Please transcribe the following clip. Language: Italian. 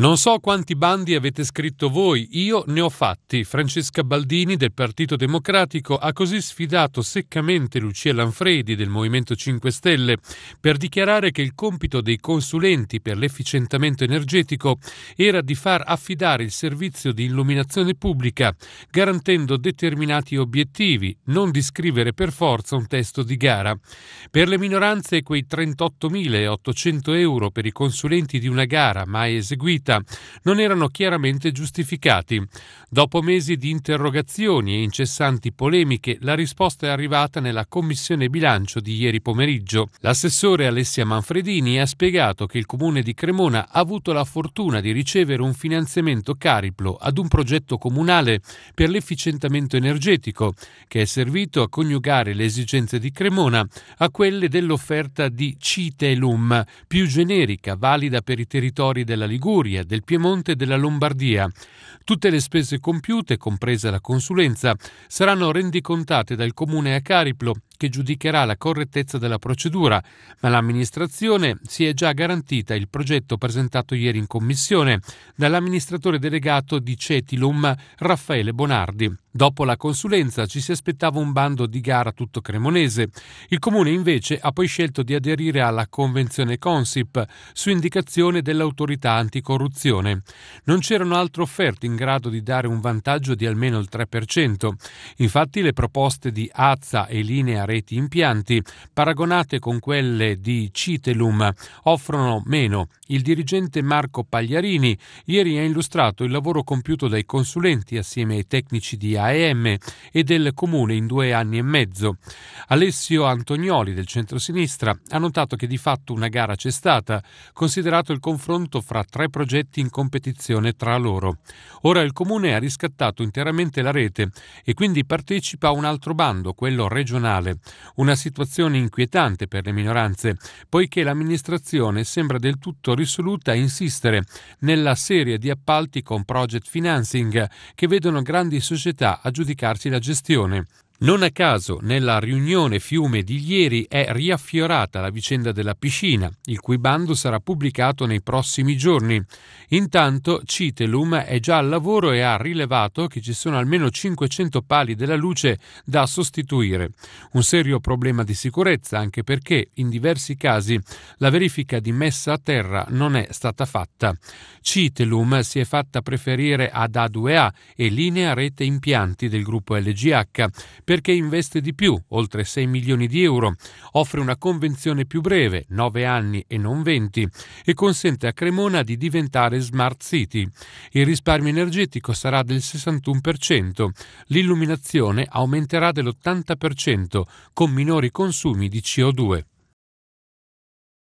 Non so quanti bandi avete scritto voi, io ne ho fatti. Francesca Baldini del Partito Democratico ha così sfidato seccamente Lucia Lanfredi del Movimento 5 Stelle per dichiarare che il compito dei consulenti per l'efficientamento energetico era di far affidare il servizio di illuminazione pubblica, garantendo determinati obiettivi, non di scrivere per forza un testo di gara. Per le minoranze quei 38.800 euro per i consulenti di una gara mai eseguita vita non erano chiaramente giustificati. Dopo mesi di interrogazioni e incessanti polemiche, la risposta è arrivata nella Commissione Bilancio di ieri pomeriggio. L'assessore Alessia Manfredini ha spiegato che il Comune di Cremona ha avuto la fortuna di ricevere un finanziamento cariplo ad un progetto comunale per l'efficientamento energetico, che è servito a coniugare le esigenze di Cremona a quelle dell'offerta di Citelum, più generica, valida per i territori della Liguria Italia, del Piemonte e della Lombardia. Tutte le spese compiute, compresa la consulenza, saranno rendicontate dal comune a Cariplo che giudicherà la correttezza della procedura, ma l'amministrazione si è già garantita il progetto presentato ieri in commissione dall'amministratore delegato di Cetilum, Raffaele Bonardi. Dopo la consulenza ci si aspettava un bando di gara tutto cremonese. Il comune invece ha poi scelto di aderire alla convenzione Consip su indicazione dell'autorità anticorruzione. Non c'erano altre offerte in grado di dare un vantaggio di almeno il 3%. Infatti le proposte di Azza e Linea reti impianti, paragonate con quelle di Citelum, offrono meno. Il dirigente Marco Pagliarini ieri ha illustrato il lavoro compiuto dai consulenti assieme ai tecnici di AEM e del Comune in due anni e mezzo. Alessio Antonioli del centro-sinistra ha notato che di fatto una gara c'è stata, considerato il confronto fra tre progetti in competizione tra loro. Ora il Comune ha riscattato interamente la rete e quindi partecipa a un altro bando, quello regionale. Una situazione inquietante per le minoranze, poiché l'amministrazione sembra del tutto risoluta a insistere nella serie di appalti con project financing che vedono grandi società aggiudicarsi la gestione. Non a caso, nella riunione fiume di ieri è riaffiorata la vicenda della piscina, il cui bando sarà pubblicato nei prossimi giorni. Intanto Citelum è già al lavoro e ha rilevato che ci sono almeno 500 pali della luce da sostituire. Un serio problema di sicurezza, anche perché in diversi casi la verifica di messa a terra non è stata fatta. Citelum si è fatta preferire ad A2A e linea rete impianti del gruppo LGH perché investe di più, oltre 6 milioni di euro, offre una convenzione più breve, 9 anni e non 20, e consente a Cremona di diventare smart city. Il risparmio energetico sarà del 61%, l'illuminazione aumenterà dell'80% con minori consumi di CO2.